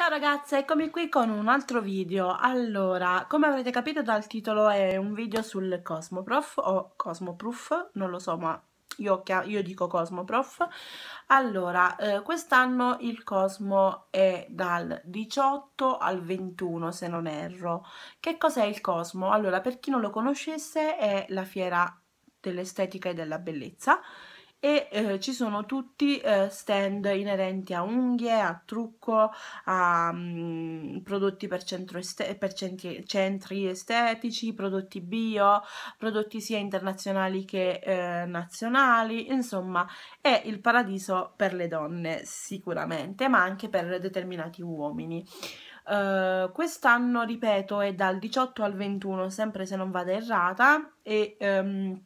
Ciao ragazze, eccomi qui con un altro video. Allora, come avrete capito dal titolo è un video sul Cosmoprof o Cosmoproof, non lo so ma io, io dico Cosmoprof. Allora, eh, quest'anno il Cosmo è dal 18 al 21 se non erro. Che cos'è il Cosmo? Allora, per chi non lo conoscesse è la fiera dell'estetica e della bellezza e eh, ci sono tutti eh, stand inerenti a unghie, a trucco, a um, prodotti per, este per centri, centri, estetici, prodotti bio, prodotti sia internazionali che eh, nazionali, insomma è il paradiso per le donne sicuramente, ma anche per determinati uomini. Uh, quest'anno, ripeto, è dal 18 al 21, sempre se non vado errata, e um,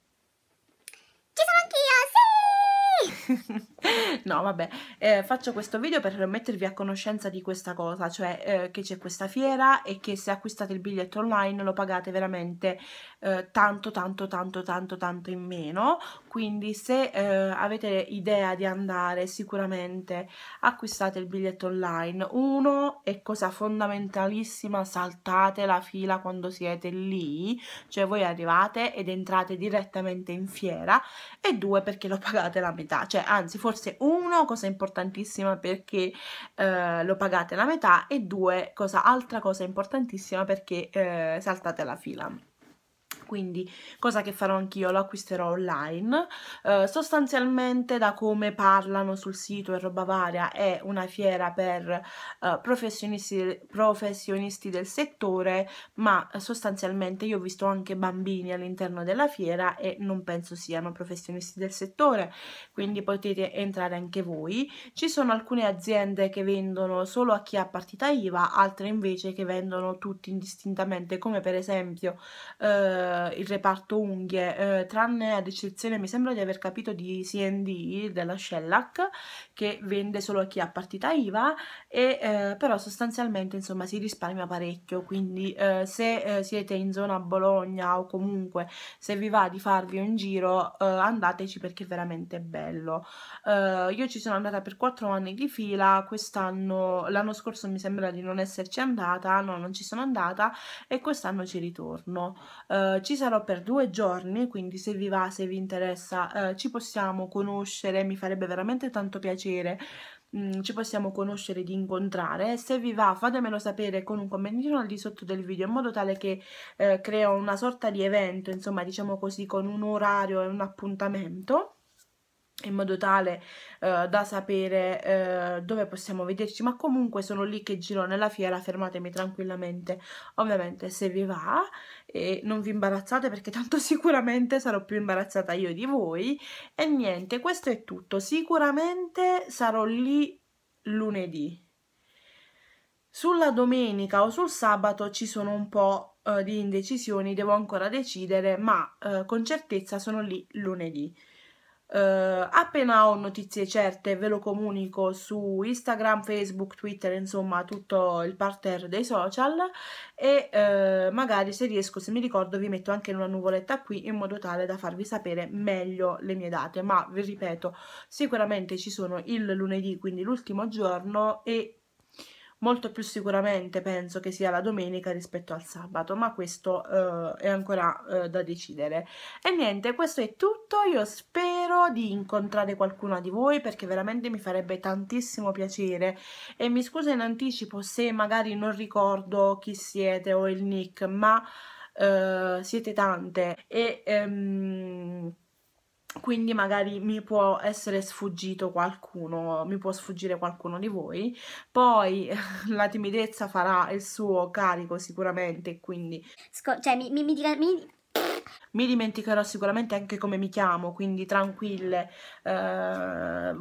no vabbè, eh, faccio questo video per mettervi a conoscenza di questa cosa, cioè eh, che c'è questa fiera e che se acquistate il biglietto online lo pagate veramente eh, tanto tanto tanto tanto tanto in meno, quindi se eh, avete idea di andare sicuramente acquistate il biglietto online. Uno è cosa fondamentalissima, saltate la fila quando siete lì, cioè voi arrivate ed entrate direttamente in fiera e due perché lo pagate la metà, cioè, cioè anzi forse uno, cosa importantissima perché eh, lo pagate la metà e due, cosa, altra cosa importantissima perché eh, saltate la fila quindi cosa che farò anch'io, lo acquisterò online. Eh, sostanzialmente da come parlano sul sito e roba varia è una fiera per eh, professionisti, professionisti del settore, ma sostanzialmente io ho visto anche bambini all'interno della fiera e non penso siano professionisti del settore, quindi potete entrare anche voi. Ci sono alcune aziende che vendono solo a chi ha partita IVA, altre invece che vendono tutti indistintamente, come per esempio... Eh, eh, il reparto unghie, eh, tranne ad eccezione, mi sembra di aver capito, di C&D, della Shellac, che vende solo a chi ha partita IVA, e, eh, però sostanzialmente insomma si risparmia parecchio, quindi eh, se eh, siete in zona Bologna o comunque se vi va di farvi un giro eh, andateci perché è veramente bello. io ci sono andata per 4 anni di fila, quest'anno, l'anno scorso mi sembra di non esserci andata, no non ci sono andata e quest'anno ci ritorno. Uh, ci sarò per due giorni, quindi se vi va, se vi interessa, eh, ci possiamo conoscere, mi farebbe veramente tanto piacere mm, ci possiamo conoscere di incontrare se vi va fatemelo sapere con un commentino al di sotto del video in modo tale che eh, creo una sorta di evento insomma diciamo così con un orario e un appuntamento in modo tale uh, da sapere uh, dove possiamo vederci ma comunque sono lì che giro nella fiera fermatemi tranquillamente ovviamente se vi va e non vi imbarazzate perché tanto sicuramente sarò più imbarazzata io di voi e niente questo è tutto sicuramente sarò lì lunedì sulla domenica o sul sabato ci sono un po' uh, di indecisioni devo ancora decidere ma con certezza sono lì lunedì Uh, appena ho notizie certe ve lo comunico su Instagram, Facebook, Twitter, insomma tutto il parterre dei social e uh, magari se riesco, se mi ricordo, vi metto anche in una nuvoletta qui in modo tale da farvi sapere meglio le mie date, ma vi ripeto, sicuramente ci sono il lunedì, quindi l'ultimo giorno e molto più sicuramente penso che sia la domenica rispetto al sabato, ma questo eh, è ancora eh, da decidere. E niente, questo è tutto, io spero di incontrare qualcuno di voi perché veramente mi farebbe tantissimo piacere e mi scuso in anticipo se magari non ricordo chi siete o il nick, ma eh, siete tante e... Ehm, quindi magari mi può essere sfuggito qualcuno, mi può sfuggire qualcuno di voi, poi la timidezza farà il suo carico sicuramente, quindi... Sco cioè, mi, mi, mi, dica, mi... mi dimenticherò sicuramente anche come mi chiamo, quindi tranquille, eh,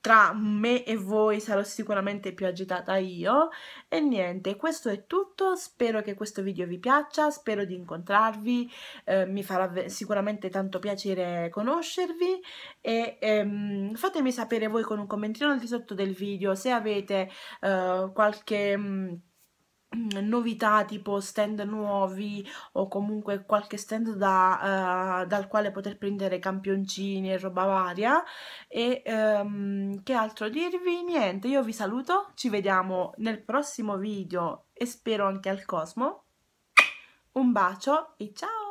tra me e voi sarò sicuramente più agitata io e niente questo è tutto spero che questo video vi piaccia spero di incontrarvi eh, mi farà sicuramente tanto piacere conoscervi e ehm, fatemi sapere voi con un commentino al di sotto del video se avete eh, qualche mm, novità tipo stand nuovi o comunque qualche stand da, uh, dal quale poter prendere campioncini e roba varia e um, che altro dirvi niente io vi saluto ci vediamo nel prossimo video e spero anche al cosmo un bacio e ciao